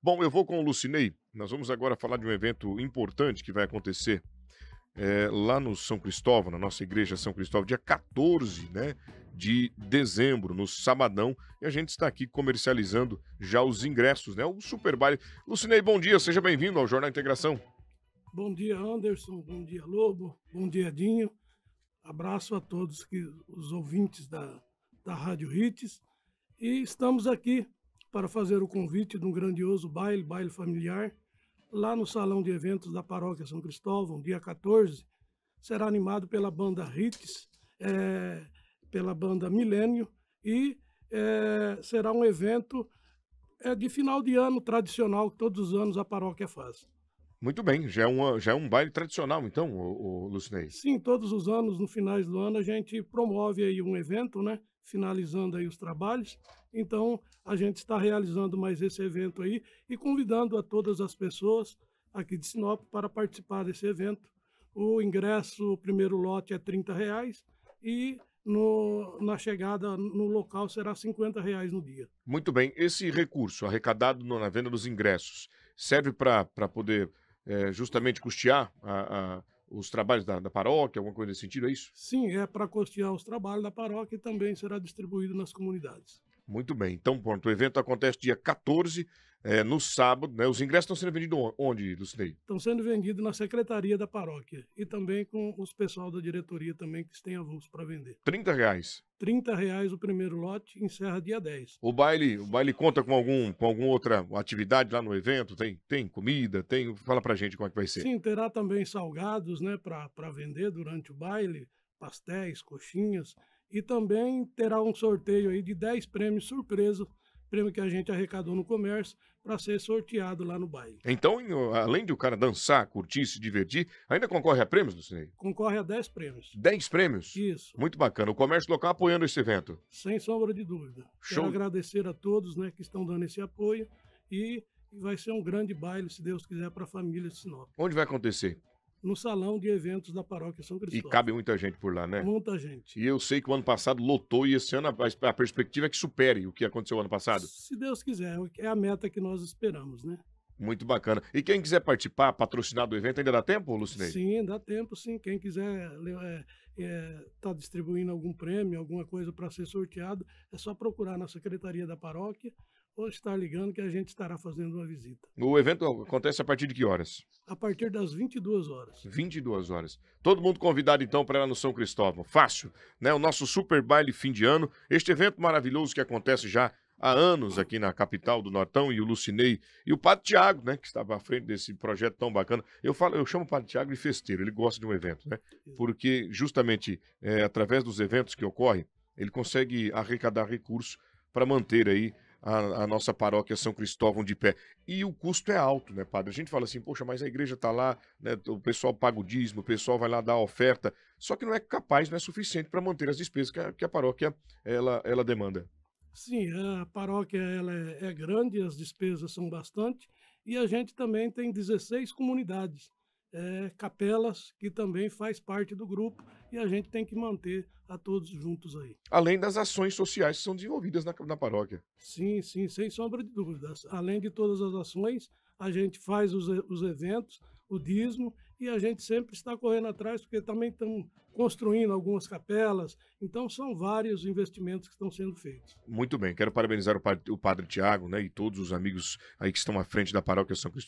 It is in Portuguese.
Bom, eu vou com o Lucinei. Nós vamos agora falar de um evento importante que vai acontecer é, lá no São Cristóvão, na nossa igreja São Cristóvão, dia 14 né, de dezembro, no sabadão. E a gente está aqui comercializando já os ingressos, né? O Super Baile. Lucinei, bom dia, seja bem-vindo ao Jornal Integração. Bom dia, Anderson. Bom dia, Lobo. Bom dia, Dinho. Abraço a todos que, os ouvintes da, da Rádio Hits. E estamos aqui para fazer o convite de um grandioso baile, baile familiar, lá no Salão de Eventos da Paróquia São Cristóvão, dia 14. Será animado pela banda Hits, é, pela banda Milênio e é, será um evento é, de final de ano tradicional que todos os anos a paróquia faz. Muito bem, já é, uma, já é um baile tradicional, então, o, o Lucinei? Sim, todos os anos, no finais do ano, a gente promove aí um evento, né? Finalizando aí os trabalhos. Então, a gente está realizando mais esse evento aí e convidando a todas as pessoas aqui de Sinop para participar desse evento. O ingresso, o primeiro lote é R$ reais e no, na chegada no local será R$ reais no dia. Muito bem. Esse recurso arrecadado na venda dos ingressos serve para poder é, justamente custear a, a, os trabalhos da, da, paróquia, alguma coisa nesse sentido, é isso? Sim, é para custear os trabalhos da paróquia e também será distribuído nas comunidades. Muito bem, então pronto, o evento acontece dia 14 é, no sábado, né? Os ingressos estão sendo vendidos onde, Lucinei? Estão sendo vendidos na secretaria da paróquia e também com os pessoal da diretoria também que têm avulso para vender. 30 reais? 30 reais o primeiro lote, encerra dia 10. O baile, o baile conta com algum com alguma outra atividade lá no evento? Tem, tem comida? Tem? Fala pra gente como é que vai ser. Sim, terá também salgados, né, para vender durante o baile, pastéis, coxinhas e também terá um sorteio aí de 10 prêmios surpresa prêmio que a gente arrecadou no comércio para ser sorteado lá no baile. Então, além de o cara dançar, curtir, se divertir, ainda concorre a prêmios, Lucinei? Concorre a 10 prêmios. 10 prêmios? Isso. Muito bacana. O comércio local apoiando esse evento. Sem sombra de dúvida. Show. Quero agradecer a todos né, que estão dando esse apoio e vai ser um grande baile, se Deus quiser, para a família de Sinop. Onde vai acontecer? no salão de eventos da paróquia São Cristóvão. E cabe muita gente por lá, né? Muita gente. E eu sei que o ano passado lotou e esse ano a, a perspectiva é que supere o que aconteceu ano passado. Se Deus quiser, é a meta que nós esperamos, né? Muito bacana. E quem quiser participar, patrocinar do evento, ainda dá tempo, Lucinei? Sim, dá tempo, sim. Quem quiser é, é, tá distribuindo algum prêmio, alguma coisa para ser sorteado, é só procurar na Secretaria da Paróquia pode estar ligando que a gente estará fazendo uma visita. O evento acontece a partir de que horas? A partir das 22 horas. 22 horas. Todo mundo convidado então para ir lá no São Cristóvão. Fácil, né? O nosso super baile fim de ano, este evento maravilhoso que acontece já há anos aqui na capital do Nortão e o Lucinei e o Padre Tiago, né, que estava à frente desse projeto tão bacana. Eu falo, eu chamo o Padre Tiago de festeiro, ele gosta de um evento, né? Porque justamente é, através dos eventos que ocorrem, ele consegue arrecadar recursos para manter aí a, a, nossa paróquia São Cristóvão de pé. E o custo é alto, né, padre? A gente fala assim, poxa, mas a igreja está lá, né, o pessoal paga o dízimo, o pessoal vai lá dar a oferta, só que não é capaz, não é suficiente para manter as despesas que a, que a, paróquia ela, ela demanda. Sim, a paróquia ela é, é grande, as despesas são bastante, e a gente também tem 16 comunidades é, Capelas, que também faz parte do grupo e a gente tem que manter a todos juntos aí. Além das ações sociais que são desenvolvidas na, na paróquia. Sim, sim, sem sombra de dúvidas. Além de todas as ações, a gente faz os, os eventos, o dízimo, e a gente sempre está correndo atrás, porque também estamos construindo algumas capelas. Então, são vários investimentos que estão sendo feitos. Muito bem, quero parabenizar o padre, o padre Tiago né, e todos os amigos aí que estão à frente da paróquia São Cristóvão.